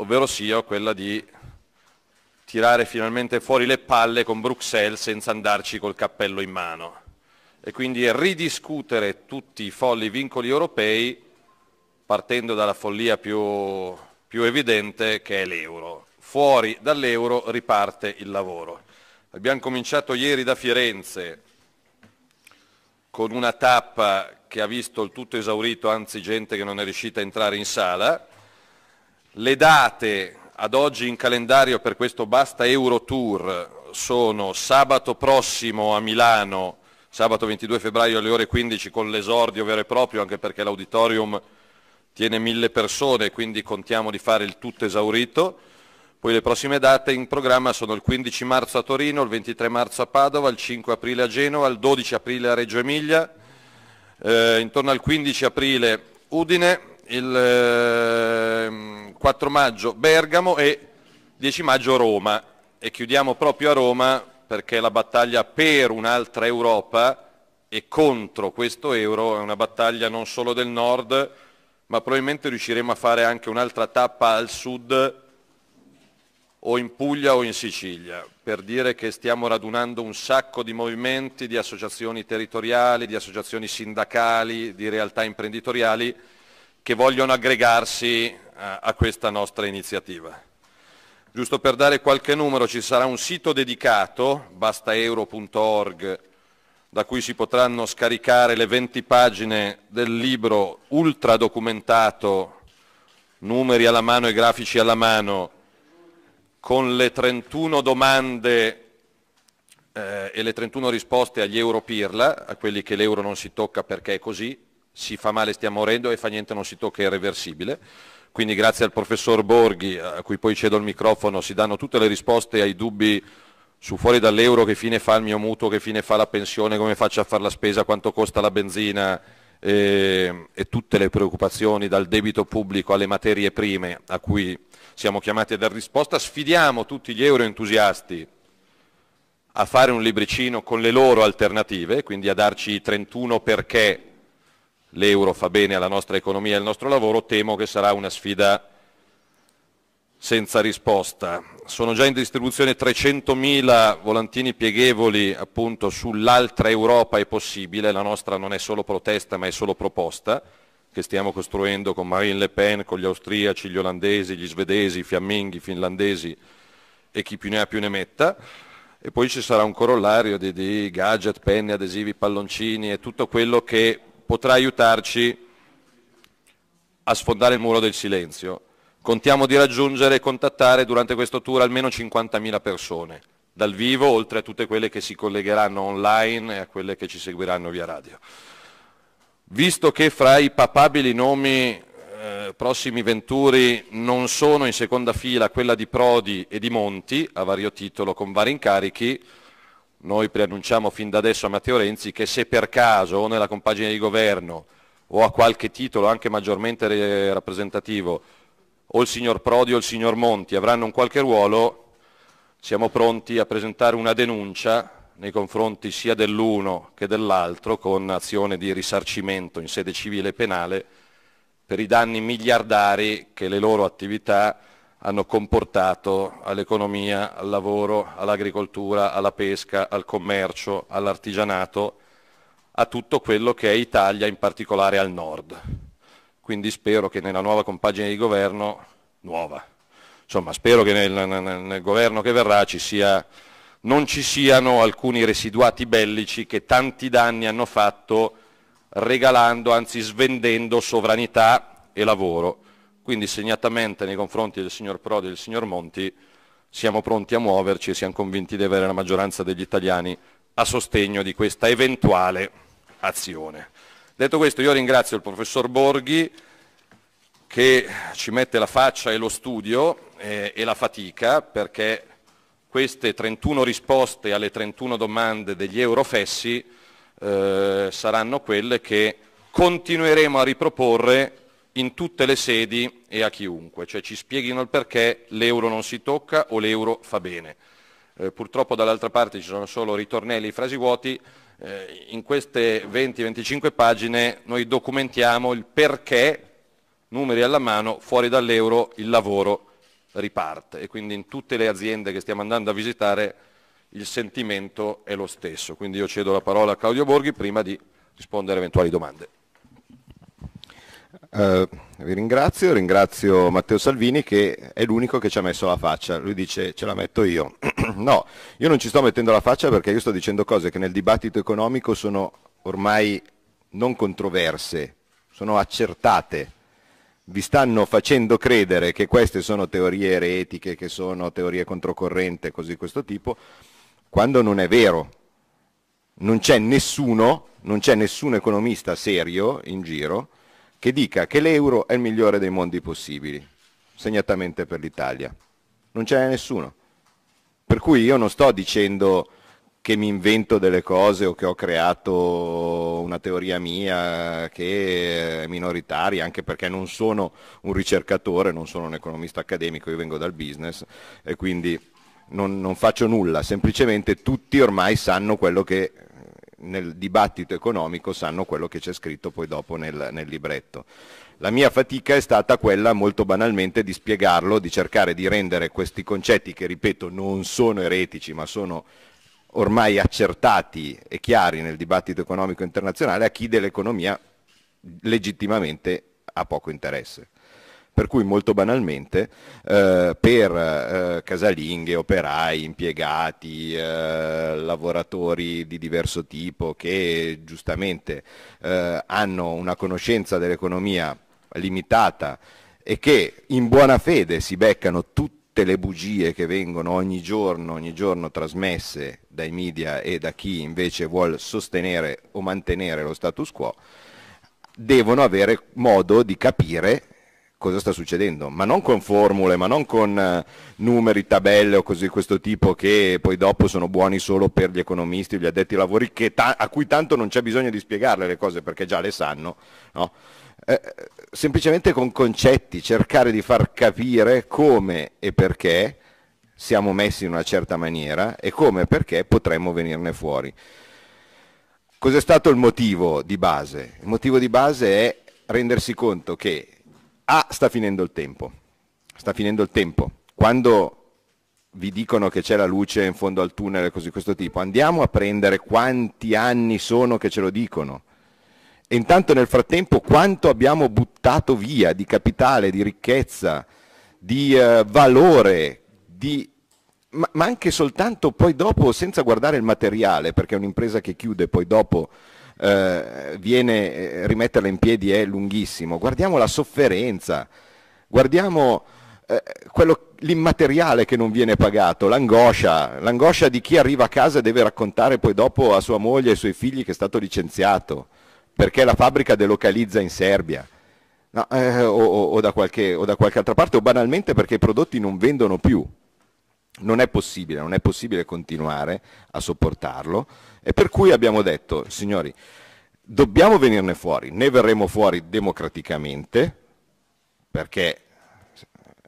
ovvero sia quella di tirare finalmente fuori le palle con Bruxelles senza andarci col cappello in mano e quindi ridiscutere tutti i folli vincoli europei partendo dalla follia più, più evidente che è l'euro. Fuori dall'euro riparte il lavoro. Abbiamo cominciato ieri da Firenze con una tappa che ha visto il tutto esaurito, anzi gente che non è riuscita a entrare in sala, le date ad oggi in calendario per questo Basta Euro Tour sono sabato prossimo a Milano, sabato 22 febbraio alle ore 15 con l'esordio vero e proprio, anche perché l'auditorium tiene mille persone, quindi contiamo di fare il tutto esaurito. Poi le prossime date in programma sono il 15 marzo a Torino, il 23 marzo a Padova, il 5 aprile a Genova, il 12 aprile a Reggio Emilia, eh, intorno al 15 aprile Udine, il 4 ehm, maggio Bergamo e 10 maggio Roma e chiudiamo proprio a Roma perché la battaglia per un'altra Europa e contro questo euro è una battaglia non solo del nord ma probabilmente riusciremo a fare anche un'altra tappa al sud o in Puglia o in Sicilia, per dire che stiamo radunando un sacco di movimenti, di associazioni territoriali, di associazioni sindacali, di realtà imprenditoriali che vogliono aggregarsi eh, a, questa nostra iniziativa. Giusto per dare qualche numero ci sarà un sito dedicato, bastaeuro.org, da cui si potranno scaricare le 20 pagine del libro ultra documentato, numeri alla mano e grafici alla mano, con le 31 domande eh, e le 31 risposte agli euro pirla, a quelli che l'euro non si tocca perché è così, si fa male, stiamo morendo e fa niente, non si tocca, è irreversibile. Quindi grazie al professor Borghi, eh, a cui poi cedo il microfono, si danno tutte le risposte ai dubbi su fuori dall'euro, che fine fa il mio mutuo, che fine fa la pensione, come faccio a fare la spesa, quanto costa la benzina e, eh, e tutte le preoccupazioni dal debito pubblico alle materie prime a cui siamo chiamati a dar risposta. Sfidiamo tutti gli euroentusiasti a fare un libricino con le loro alternative, quindi a darci 31 perché l'euro fa bene alla nostra economia e al nostro lavoro, temo che sarà una sfida senza risposta. Sono già in distribuzione 300.000 volantini pieghevoli appunto sull'altra Europa è possibile, la nostra non è solo protesta ma è solo proposta che stiamo costruendo con Marine Le Pen, con gli austriaci, gli olandesi, gli svedesi, i fiamminghi, i finlandesi e chi più ne ha più ne metta. E poi ci sarà un corollario di, di gadget, penne, adesivi, palloncini e tutto quello che potrà aiutarci a sfondare il muro del silenzio. Contiamo di raggiungere e contattare durante questo tour almeno 50.000 persone, dal vivo, oltre a tutte quelle che si collegheranno online e a quelle che ci seguiranno via radio. Visto che fra i papabili nomi eh, prossimi venturi non sono in seconda fila quella di Prodi e di Monti, a vario titolo, con vari incarichi, noi preannunciamo fin da adesso a Matteo Renzi che se per caso o nella compagine di governo o a qualche titolo anche maggiormente rappresentativo o il signor Prodi o il signor Monti avranno un qualche ruolo, siamo pronti a presentare una denuncia nei confronti sia dell'uno che dell'altro con azione di risarcimento in sede civile e penale per i danni miliardari che le loro attività hanno comportato all'economia, al lavoro, all'agricoltura, alla pesca, al commercio, all'artigianato, a tutto quello che è Italia, in particolare al nord. Quindi spero che nella nuova compagine di governo, nuova, insomma spero che nel, nel, nel governo che verrà ci sia, non ci siano alcuni residuati bellici che tanti danni hanno fatto regalando, anzi svendendo sovranità e lavoro. Quindi segnatamente nei confronti del signor Prodi e del signor Monti siamo pronti a muoverci e siamo convinti di avere la maggioranza degli italiani a sostegno di questa eventuale azione. Detto questo io ringrazio il professor Borghi che ci mette la faccia e lo studio eh, e la fatica perché queste 31 risposte alle 31 domande degli Eurofessi eh, saranno quelle che continueremo a riproporre in tutte le sedi e a chiunque, cioè ci spieghino il perché l'euro non si tocca o l'euro fa bene. Eh, purtroppo dall'altra parte ci sono solo ritornelli e frasi vuoti, eh, in queste 20-25 pagine noi documentiamo il perché, numeri alla mano, fuori dall'euro il lavoro riparte e quindi in tutte le aziende che stiamo andando a visitare il sentimento è lo stesso. Quindi io cedo la parola a Claudio Borghi prima di rispondere a eventuali domande. Eh, vi ringrazio, ringrazio Matteo Salvini che è l'unico che ci ha messo la faccia. Lui dice ce la metto io. no, io non ci sto mettendo la faccia perché io sto dicendo cose che nel dibattito economico sono ormai non controverse, sono accertate. Vi stanno facendo credere che queste sono teorie eretiche, che sono teorie controcorrente, cose di questo tipo, quando non è vero. Non c'è nessuno, non c'è nessun economista serio in giro che dica che l'euro è il migliore dei mondi possibili, segnatamente per l'Italia. Non c'è nessuno. Per cui io non sto dicendo che mi invento delle cose o che ho creato una teoria mia che è minoritaria, anche perché non sono un ricercatore, non sono un economista accademico, io vengo dal business e quindi non, non faccio nulla, semplicemente tutti ormai sanno quello che nel dibattito economico sanno quello che c'è scritto poi dopo nel, nel libretto. La mia fatica è stata quella molto banalmente di spiegarlo, di cercare di rendere questi concetti che ripeto non sono eretici ma sono ormai accertati e chiari nel dibattito economico internazionale a chi dell'economia legittimamente ha poco interesse. Per cui molto banalmente eh, per eh, casalinghe, operai, impiegati, eh, lavoratori di diverso tipo che giustamente eh, hanno una conoscenza dell'economia limitata e che in buona fede si beccano tutte le bugie che vengono ogni giorno, ogni giorno trasmesse dai media e da chi invece vuole sostenere o mantenere lo status quo, devono avere modo di capire cosa sta succedendo, ma non con formule, ma non con eh, numeri, tabelle o cose di questo tipo che poi dopo sono buoni solo per gli economisti o gli addetti ai lavori ta- a cui tanto non c'è bisogno di spiegarle le cose perché già le sanno. No? Eh, semplicemente con concetti, cercare di far capire come e perché siamo messi in una certa maniera e come e perché potremmo venirne fuori. Cos'è stato il motivo di base? Il motivo di base è rendersi conto che Ah, sta finendo il tempo. Sta finendo il tempo. Quando vi dicono che c'è la luce in fondo al tunnel e così questo tipo, andiamo a prendere quanti anni sono che ce lo dicono. E intanto nel frattempo quanto abbiamo buttato via di capitale, di ricchezza, di eh, valore, di... Ma, ma, anche soltanto poi dopo, senza guardare il materiale, perché è un'impresa che chiude poi dopo eh, viene, eh, rimetterla in piedi è lunghissimo. Guardiamo la sofferenza, guardiamo eh, quello, l'immateriale che non viene pagato, l'angoscia, l'angoscia di chi arriva a casa e deve raccontare poi dopo a sua moglie e ai suoi figli che è stato licenziato perché la fabbrica delocalizza in Serbia. No, eh, o, o, o, da qualche, o da qualche altra parte o banalmente perché i prodotti non vendono più non è possibile, non è possibile continuare a sopportarlo e per cui abbiamo detto, signori, dobbiamo venirne fuori, ne verremo fuori democraticamente, perché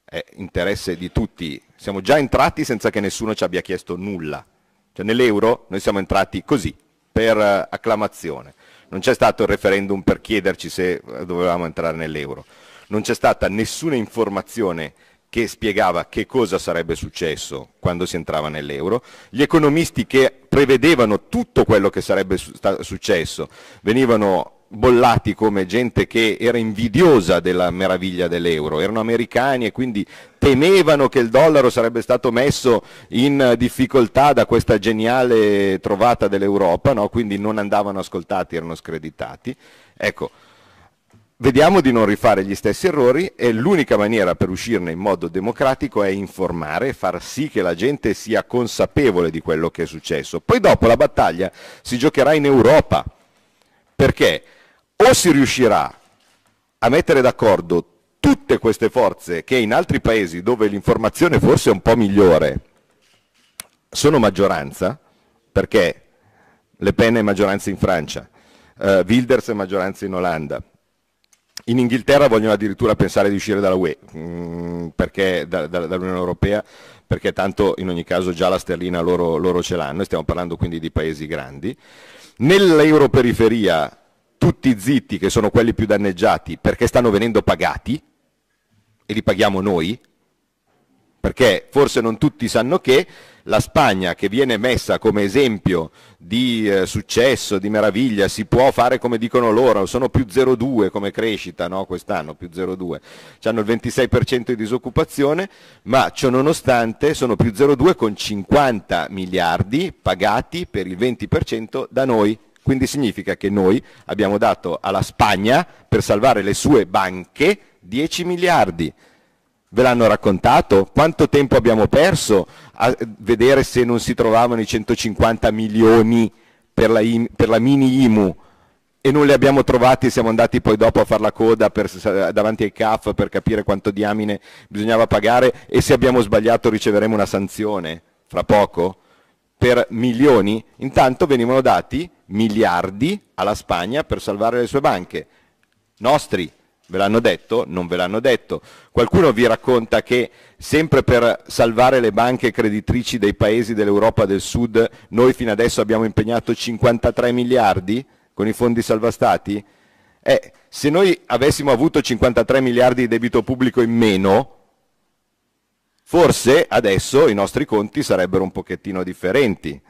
è interesse di tutti, siamo già entrati senza che nessuno ci abbia chiesto nulla. Cioè nell'euro noi siamo entrati così, per eh, acclamazione. Non c'è stato il referendum per chiederci se eh, dovevamo entrare nell'euro. Non c'è stata nessuna informazione che spiegava che cosa sarebbe successo quando si entrava nell'euro. Gli economisti che prevedevano tutto quello che sarebbe su successo, venivano bollati come gente che era invidiosa della meraviglia dell'euro, erano americani e quindi temevano che il dollaro sarebbe stato messo in difficoltà da questa geniale trovata dell'Europa, no? quindi non andavano ascoltati, erano screditati. Ecco, Vediamo di non rifare gli stessi errori e l'unica maniera per uscirne in modo democratico è informare e far sì che la gente sia consapevole di quello che è successo. Poi dopo la battaglia si giocherà in Europa, perché o si riuscirà a mettere d'accordo tutte queste forze che in altri paesi dove l'informazione forse è un po' migliore sono maggioranza, perché Le Pen è maggioranza in Francia, eh, Wilders è maggioranza in Olanda, in Inghilterra vogliono addirittura pensare di uscire dalla UE, mh, mm, perché, da, da, dall'Unione Europea, perché tanto in ogni caso già la sterlina loro, loro ce l'hanno, e stiamo parlando quindi di paesi grandi. Nell'europeriferia tutti zitti, che sono quelli più danneggiati, perché stanno venendo pagati, e li paghiamo noi, perché forse non tutti sanno che la Spagna che viene messa come esempio di eh, successo, di meraviglia, si può fare come dicono loro, sono più 0,2 come crescita no? quest'anno, più 0,2, hanno il 26% di disoccupazione, ma ciononostante sono più 0,2 con 50 miliardi pagati per il 20% da noi. Quindi significa che noi abbiamo dato alla Spagna per salvare le sue banche 10 miliardi. Ve l'hanno raccontato? Quanto tempo abbiamo perso a vedere se non si trovavano i 150 milioni per la, per la mini IMU? e non li abbiamo trovati, e siamo andati poi dopo a fare la coda per, davanti ai CAF per capire quanto diamine bisognava pagare e se abbiamo sbagliato riceveremo una sanzione fra poco per milioni, intanto venivano dati miliardi alla Spagna per salvare le sue banche, nostri, Ve l'hanno detto? Non ve l'hanno detto. Qualcuno vi racconta che sempre per salvare le banche creditrici dei paesi dell'Europa del Sud noi fino adesso abbiamo impegnato 53 miliardi con i fondi salvastati? Eh, se noi avessimo avuto 53 miliardi di debito pubblico in meno, forse adesso i nostri conti sarebbero un pochettino differenti.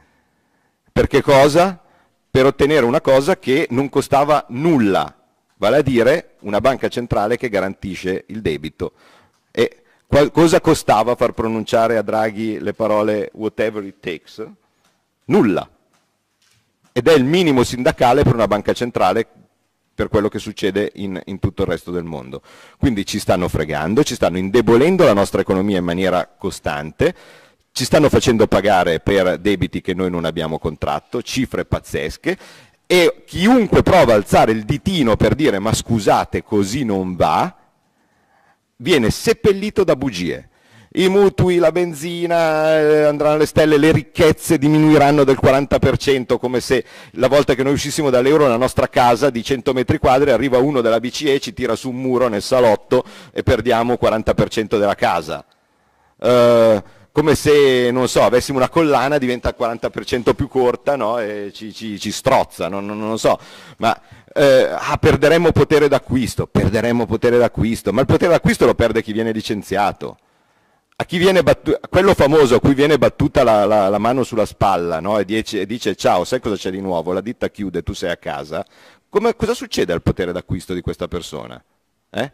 Perché cosa? Per ottenere una cosa che non costava nulla vale a dire una banca centrale che garantisce il debito. E cosa costava far pronunciare a Draghi le parole whatever it takes? Nulla. Ed è il minimo sindacale per una banca centrale per quello che succede in, in, tutto il resto del mondo. Quindi ci stanno fregando, ci stanno indebolendo la nostra economia in maniera costante, ci stanno facendo pagare per debiti che noi non abbiamo contratto, cifre pazzesche e chiunque prova a alzare il ditino per dire ma scusate così non va, viene seppellito da bugie. I mutui, la benzina eh, andranno alle stelle, le ricchezze diminuiranno del 40%, come se la volta che noi uscissimo dall'euro la nostra casa di 100 metri quadri arriva uno della BCE, ci tira su un muro nel salotto e perdiamo il 40% della casa. Uh, come se, non so, avessimo una collana diventa al 40% più corta no? e ci, ci, ci strozza, no? non, non, lo so, ma eh, ah, perderemmo potere d'acquisto, perderemmo potere d'acquisto, ma il potere d'acquisto lo perde chi viene licenziato. A, chi viene battu- quello famoso a cui viene battuta la, la, la mano sulla spalla no? e, dice, e, dice, ciao, sai cosa c'è di nuovo? La ditta chiude, tu sei a casa. Come, cosa succede al potere d'acquisto di questa persona? Eh?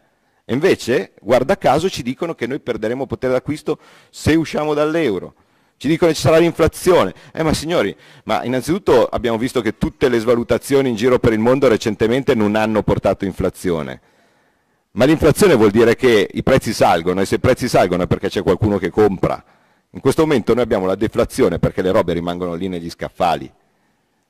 E invece, guarda caso, ci dicono che noi perderemo potere d'acquisto se usciamo dall'euro. Ci dicono che ci sarà l'inflazione. Eh ma signori, ma innanzitutto abbiamo visto che tutte le svalutazioni in giro per il mondo recentemente non hanno portato inflazione. Ma l'inflazione vuol dire che i prezzi salgono e se i prezzi salgono è perché c'è qualcuno che compra. In questo momento noi abbiamo la deflazione perché le robe rimangono lì negli scaffali.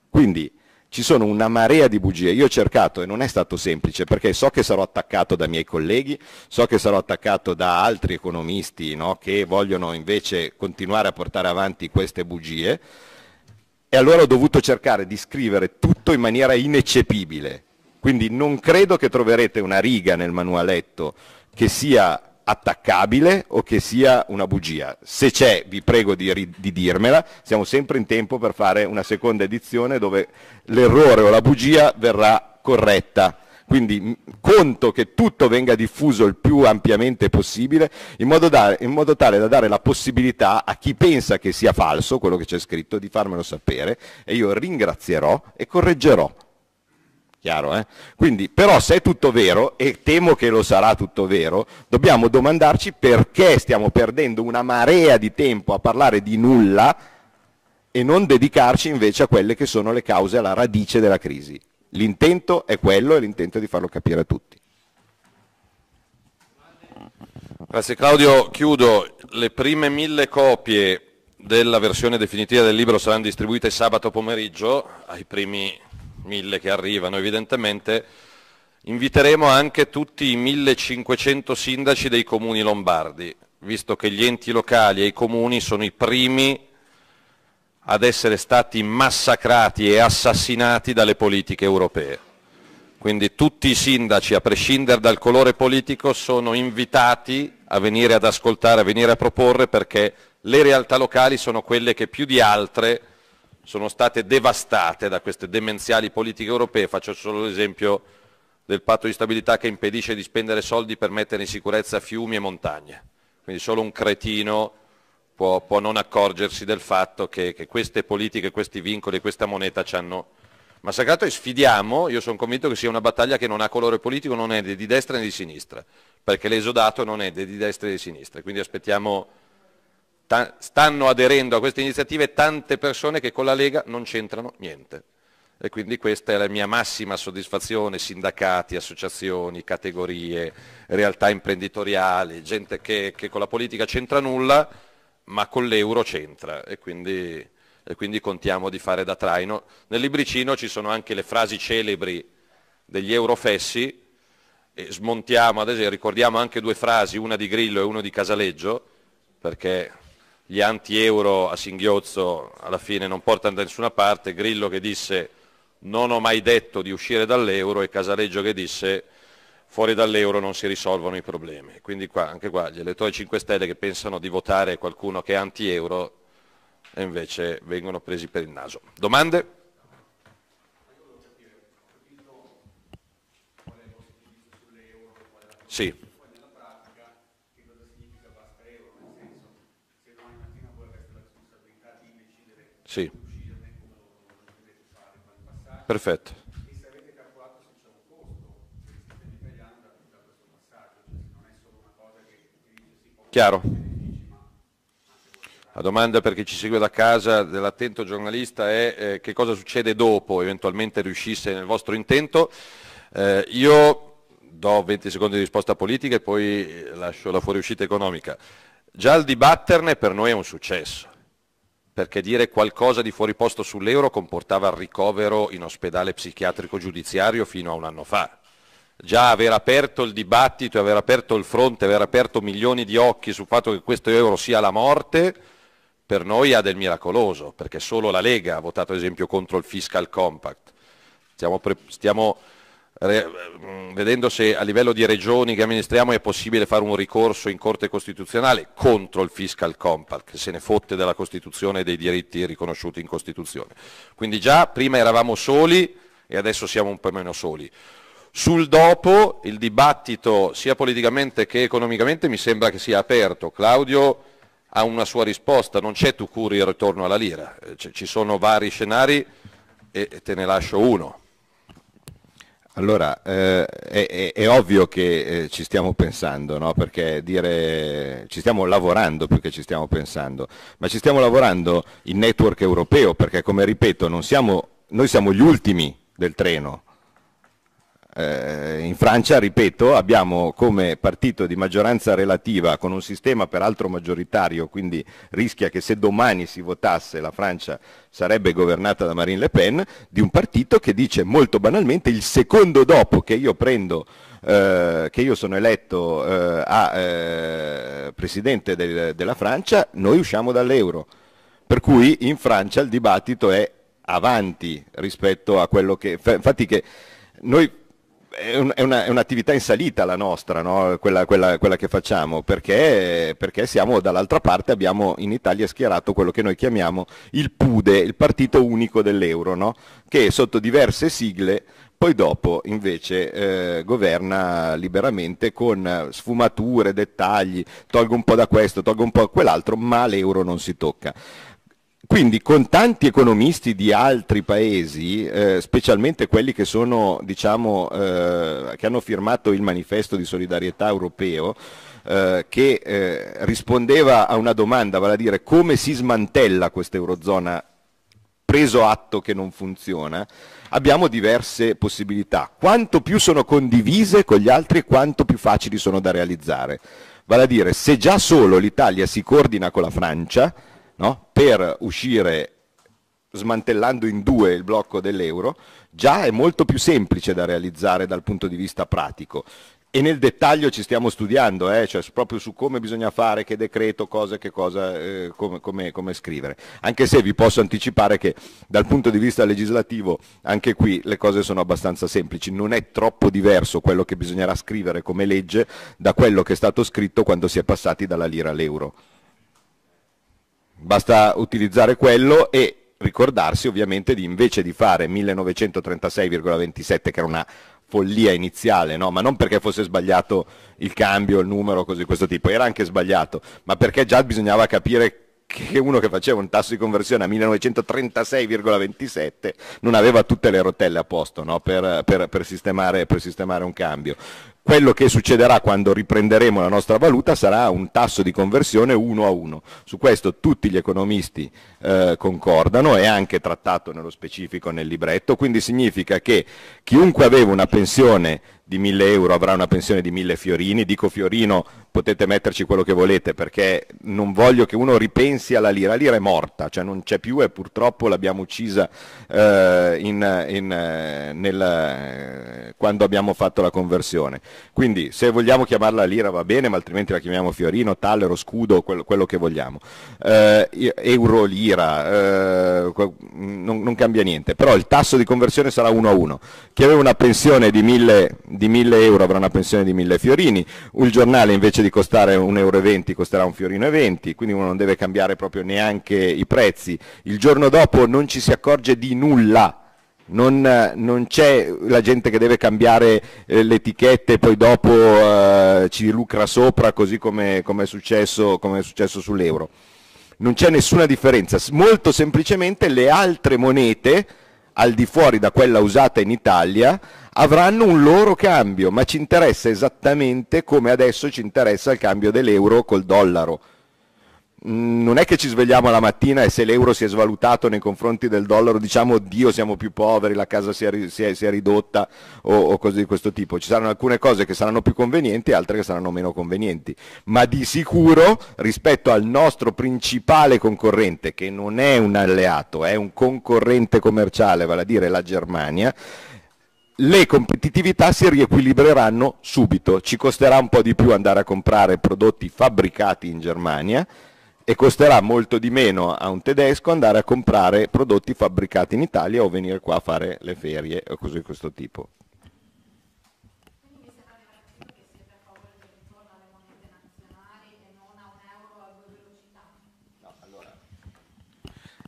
Quindi ci sono una marea di bugie. Io ho cercato e non è stato semplice perché so che sarò attaccato da miei colleghi, so che sarò attaccato da altri economisti no, che vogliono invece continuare a portare avanti queste bugie e allora ho dovuto cercare di scrivere tutto in maniera ineccepibile. Quindi non credo che troverete una riga nel manualetto che sia attaccabile o che sia una bugia. Se c'è, vi prego di, di, dirmela, siamo sempre in tempo per fare una seconda edizione dove l'errore o la bugia verrà corretta. Quindi conto che tutto venga diffuso il più ampiamente possibile, in modo, da, in modo tale da dare la possibilità a chi pensa che sia falso quello che c'è scritto di farmelo sapere e io ringrazierò e correggerò. Chiaro, eh? Quindi, però se è tutto vero, e temo che lo sarà tutto vero, dobbiamo domandarci perché stiamo perdendo una marea di tempo a parlare di nulla e non dedicarci invece a quelle che sono le cause alla radice della crisi. L'intento è quello e l'intento è di farlo capire a tutti. Grazie Claudio, chiudo. Le prime mille copie della versione definitiva del libro saranno distribuite sabato pomeriggio ai primi mille che arrivano evidentemente, inviteremo anche tutti i 1500 sindaci dei comuni lombardi, visto che gli enti locali e i comuni sono i primi ad essere stati massacrati e assassinati dalle politiche europee. Quindi tutti i sindaci, a prescindere dal colore politico, sono invitati a venire ad ascoltare, a venire a proporre, perché le realtà locali sono quelle che più di altre sono state devastate da queste demenziali politiche europee. Faccio solo l'esempio del patto di stabilità che impedisce di spendere soldi per mettere in sicurezza fiumi e montagne. Quindi solo un cretino può, può non accorgersi del fatto che, che, queste politiche, questi vincoli, questa moneta ci hanno massacrato e sfidiamo, io sono convinto che sia una battaglia che non ha colore politico, non è né di destra né di sinistra, perché l'esodato non è né di destra né di sinistra. Quindi aspettiamo stanno aderendo a queste iniziative tante persone che con la Lega non c'entrano niente. E quindi questa è la mia massima soddisfazione, sindacati, associazioni, categorie, realtà imprenditoriali, gente che, che con la politica c'entra nulla, ma con l'euro c'entra. E quindi, e quindi contiamo di fare da traino. Nel libricino ci sono anche le frasi celebri degli eurofessi, e smontiamo, ad esempio, ricordiamo anche due frasi, una di Grillo e una di Casaleggio, perché gli anti-euro a singhiozzo alla fine non portano da nessuna parte, Grillo che disse non ho mai detto di uscire dall'euro e Casaleggio che disse fuori dall'euro non si risolvono i problemi. Quindi qua, anche qua gli elettori 5 Stelle che pensano di votare qualcuno che è anti-euro e invece vengono presi per il naso. Domande? Sì. Perfetto. Chiaro. La domanda per chi ci segue da casa dell'attento giornalista è eh, che cosa succede dopo, eventualmente riuscisse nel vostro intento. Eh, io do 20 secondi di risposta politica e poi lascio la fuoriuscita economica. Già il dibatterne per noi è un successo perché dire qualcosa di fuori posto sull'euro comportava il ricovero in ospedale psichiatrico giudiziario fino a un anno fa. Già aver aperto il dibattito, aver aperto il fronte, aver aperto milioni di occhi sul fatto che questo euro sia la morte, per noi ha del miracoloso, perché solo la Lega ha votato ad esempio contro il fiscal compact. Stiamo, pre- stiamo vedendo se a livello di regioni che amministriamo è possibile fare un ricorso in Corte Costituzionale contro il fiscal compact, che se ne fotte della Costituzione e dei diritti riconosciuti in Costituzione. Quindi già prima eravamo soli e adesso siamo un po' meno soli. Sul dopo il dibattito sia politicamente che economicamente mi sembra che sia aperto. Claudio ha una sua risposta, non c'è tu curi il ritorno alla lira, eh, ci sono vari scenari e te ne lascio uno. Allora, eh, è, è, ovvio che eh, ci stiamo pensando, no? perché dire ci stiamo lavorando più che ci stiamo pensando, ma ci stiamo lavorando in network europeo, perché come ripeto, siamo, noi siamo gli ultimi del treno, eh, in Francia, ripeto, abbiamo come partito di maggioranza relativa con un sistema peraltro maggioritario, quindi rischia che se domani si votasse la Francia sarebbe governata da Marine Le Pen, di un partito che dice molto banalmente il secondo dopo che io prendo eh, che io sono eletto eh, a eh, presidente del, della Francia, noi usciamo dall'euro. Per cui in Francia il dibattito è avanti rispetto a quello che infatti che noi è, una, è, un'attività in salita la nostra, no? quella, quella, quella, che facciamo, perché, perché, siamo dall'altra parte, abbiamo in Italia schierato quello che noi chiamiamo il PUDE, il partito unico dell'euro, no? che sotto diverse sigle poi dopo invece eh, governa liberamente con sfumature, dettagli, tolgo un po' da questo, tolgo un po' da quell'altro, ma l'euro non si tocca. Quindi con tanti economisti di altri paesi, eh, specialmente quelli che, sono, diciamo, eh, che, hanno firmato il manifesto di solidarietà europeo, eh, che eh, rispondeva a una domanda, vale a dire come si smantella questa Eurozona preso atto che non funziona, abbiamo diverse possibilità. Quanto più sono condivise con gli altri, quanto più facili sono da realizzare. Vale a dire, se già solo l'Italia si coordina con la Francia, no? per uscire smantellando in due il blocco dell'euro, già è molto più semplice da realizzare dal punto di vista pratico. E nel dettaglio ci stiamo studiando, eh? cioè, proprio su come bisogna fare, che decreto, cosa, che cosa, eh, come, come, come, scrivere. Anche se vi posso anticipare che dal punto di vista legislativo anche qui le cose sono abbastanza semplici, non è troppo diverso quello che bisognerà scrivere come legge da quello che è stato scritto quando si è passati dalla lira all'euro basta utilizzare quello e ricordarsi ovviamente di invece di fare 1936,27 che era una follia iniziale, no? ma non perché fosse sbagliato il cambio, il numero, cose di questo tipo, era anche sbagliato, ma perché già bisognava capire che uno che faceva un tasso di conversione a 1936,27 non aveva tutte le rotelle a posto no? per, per, per, sistemare, per, sistemare, un cambio quello che succederà quando riprenderemo la nostra valuta sarà un tasso di conversione 1 a 1. Su questo tutti gli economisti eh, concordano, è anche trattato nello specifico nel libretto, quindi significa che chiunque aveva una pensione di 1000 euro avrà una pensione di 1000 fiorini. Dico fiorino, potete metterci quello che volete perché non voglio che uno ripensi alla lira. La lira è morta, cioè non c'è più e purtroppo l'abbiamo uccisa eh, in, in, eh, nel, quando abbiamo fatto la conversione. Quindi se vogliamo chiamarla lira va bene, ma altrimenti la chiamiamo fiorino, tallero, scudo, quello, quello che vogliamo. Eh, euro, lira, eh, non, non, cambia niente, però il tasso di conversione sarà 1 a 1. Chi aveva una pensione di 1000 di 1000 euro avrà una pensione di 1000 fiorini, il giornale invece di costare 1,20 euro costerà 1,20 euro, quindi uno non deve cambiare proprio neanche i prezzi. Il giorno dopo non ci si accorge di nulla non, non c'è la gente che deve cambiare eh, le etichette e poi dopo eh, ci lucra sopra così come, come, è, successo, come è successo sull'euro. Non c'è nessuna differenza, molto semplicemente le altre monete al di fuori da quella usata in Italia avranno un loro cambio, ma ci interessa esattamente come adesso ci interessa il cambio dell'euro col dollaro. Mm, non è che ci svegliamo la mattina e se l'euro si è svalutato nei confronti del dollaro diciamo oddio siamo più poveri, la casa si è, si è, si è ridotta o, o cose di questo tipo. Ci saranno alcune cose che saranno più convenienti e altre che saranno meno convenienti. Ma di sicuro rispetto al nostro principale concorrente, che non è un alleato, è un concorrente commerciale, vale a dire la Germania, le competitività si riequilibreranno subito. Ci costerà un po' di più andare a comprare prodotti fabbricati in Germania e costerà molto di meno a un tedesco andare a comprare prodotti fabbricati in Italia o venire qua a fare le ferie o cose di questo tipo.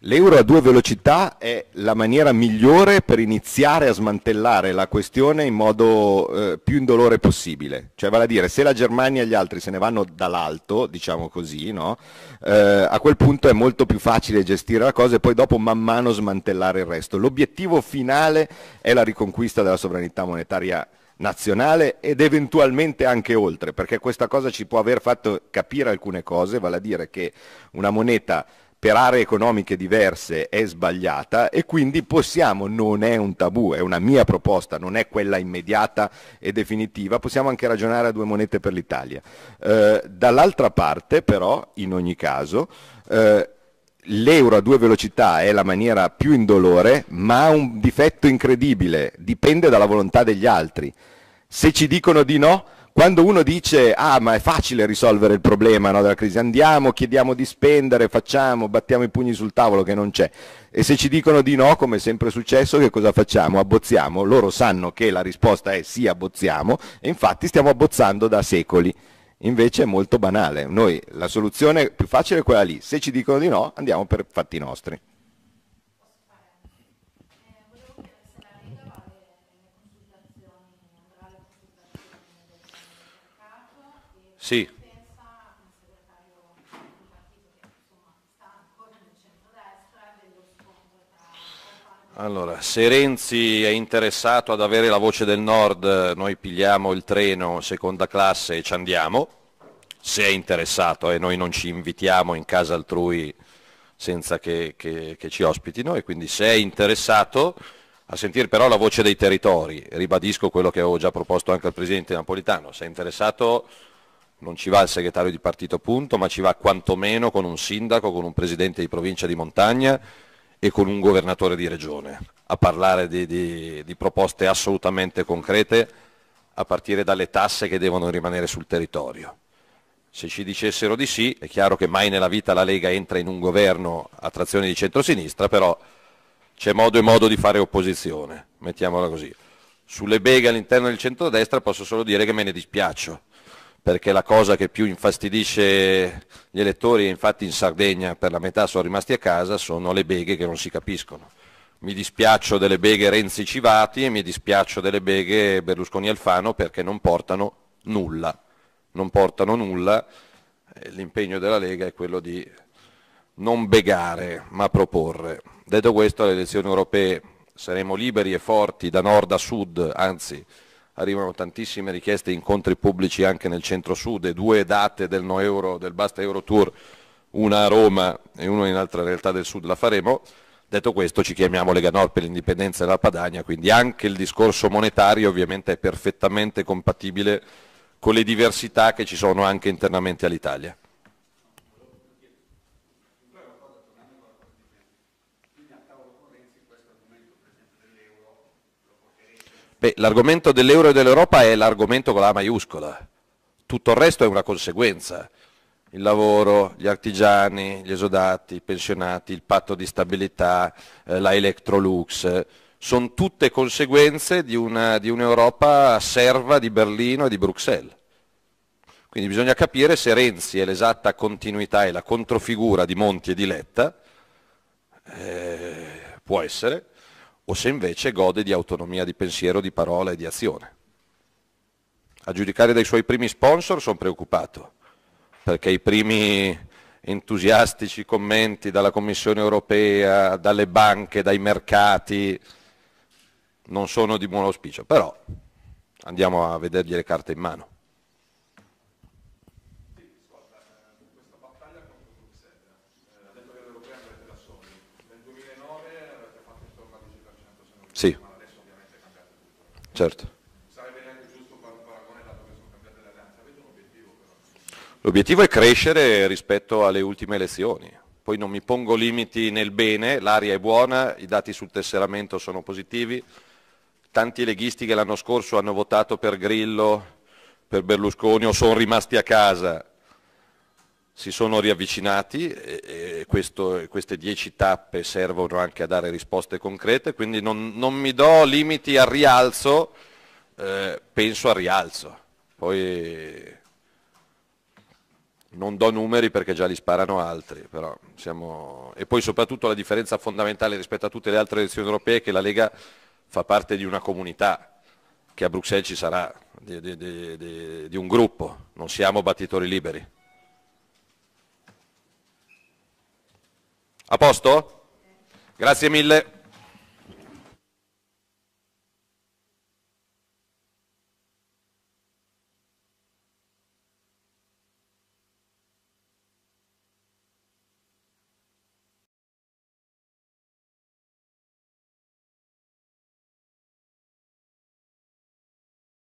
L'euro a due velocità è la maniera migliore per iniziare a smantellare la questione in modo eh, più indolore possibile. Cioè, vale a dire, se la Germania e gli altri se ne vanno dall'alto, diciamo così, no? eh, a quel punto è molto più facile gestire la cosa e poi dopo man mano smantellare il resto. L'obiettivo finale è la riconquista della sovranità monetaria nazionale ed eventualmente anche oltre, perché questa cosa ci può aver fatto capire alcune cose, vale a dire che una moneta per aree economiche diverse è sbagliata e quindi possiamo, non è un tabù, è una mia proposta, non è quella immediata e definitiva, possiamo anche ragionare a due monete per l'Italia. Eh, dall'altra parte però, in ogni caso, eh, L'euro a due velocità è la maniera più indolore, ma ha un difetto incredibile, dipende dalla volontà degli altri. Se ci dicono di no, quando uno dice ah ma è facile risolvere il problema no, della crisi, andiamo, chiediamo di spendere, facciamo, battiamo i pugni sul tavolo che non c'è e se ci dicono di no, come è sempre successo, che cosa facciamo? Abbozziamo, loro sanno che la risposta è sì abbozziamo e infatti stiamo abbozzando da secoli. Invece è molto banale, noi la soluzione più facile è quella lì, se ci dicono di no andiamo per fatti nostri. Sì. Allora, se Renzi è interessato ad avere la voce del nord, noi pigliamo il treno seconda classe e ci andiamo, se è interessato e eh, noi non ci invitiamo in casa altrui senza che, che, che ci ospitino e quindi se è interessato a sentire però la voce dei territori, ribadisco quello che avevo già proposto anche al Presidente Napolitano, se è interessato non ci va il segretario di partito punto, ma ci va quantomeno con un sindaco, con un presidente di provincia di montagna e con un governatore di regione, a parlare di, di, di proposte assolutamente concrete, a partire dalle tasse che devono rimanere sul territorio. Se ci dicessero di sì, è chiaro che mai nella vita la Lega entra in un governo a trazione di centrosinistra, però c'è modo e modo di fare opposizione, mettiamola così. Sulle beghe all'interno del centrodestra posso solo dire che me ne dispiaccio, perché la cosa che più infastidisce gli elettori, infatti in Sardegna per la metà sono rimasti a casa, sono le beghe che non si capiscono. Mi dispiaccio delle beghe Renzi Civati e mi dispiaccio delle beghe Berlusconi Alfano perché non portano nulla. Non portano nulla. L'impegno della Lega è quello di non begare ma proporre. Detto questo, alle elezioni europee saremo liberi e forti da nord a sud, anzi arrivano tantissime richieste di incontri pubblici anche nel centro-sud e due date del No Euro, del Basta Euro Tour, una a Roma e una in altra realtà del sud la faremo. Detto questo ci chiamiamo Lega Nord per l'indipendenza della Padania, quindi anche il discorso monetario ovviamente è perfettamente compatibile con le diversità che ci sono anche internamente all'Italia. Beh, l'argomento dell'euro e dell'Europa è l'argomento con la maiuscola, tutto il resto è una conseguenza, il lavoro, gli artigiani, gli esodati, i pensionati, il patto di stabilità, eh, la Electrolux, sono tutte conseguenze di, un'Europa serva di Berlino e di Bruxelles. Quindi bisogna capire se Renzi è l'esatta continuità e la controfigura di Monti e di Letta, eh, può essere, o se invece gode di autonomia di pensiero, di parola e di azione. A giudicare dai suoi primi sponsor sono preoccupato, perché i primi entusiastici commenti dalla Commissione europea, dalle banche, dai mercati, non sono di buon auspicio, però andiamo a vedergli le carte in mano. Sì. Certo. L'obiettivo è crescere rispetto alle ultime elezioni, poi non mi pongo limiti nel bene, l'aria è buona, i dati sul tesseramento sono positivi, tanti leghisti che l'anno scorso hanno votato per Grillo, per Berlusconi o sono rimasti a casa si sono riavvicinati e, questo, queste dieci tappe servono anche a dare risposte concrete, quindi non, non mi do limiti al rialzo, eh, penso al rialzo. Poi non do numeri perché già li sparano altri, siamo... e poi soprattutto la differenza fondamentale rispetto a tutte le altre elezioni europee è che la Lega fa parte di una comunità, che a Bruxelles ci sarà, di, di, di, di un gruppo, non siamo battitori liberi. A posto? Grazie mille.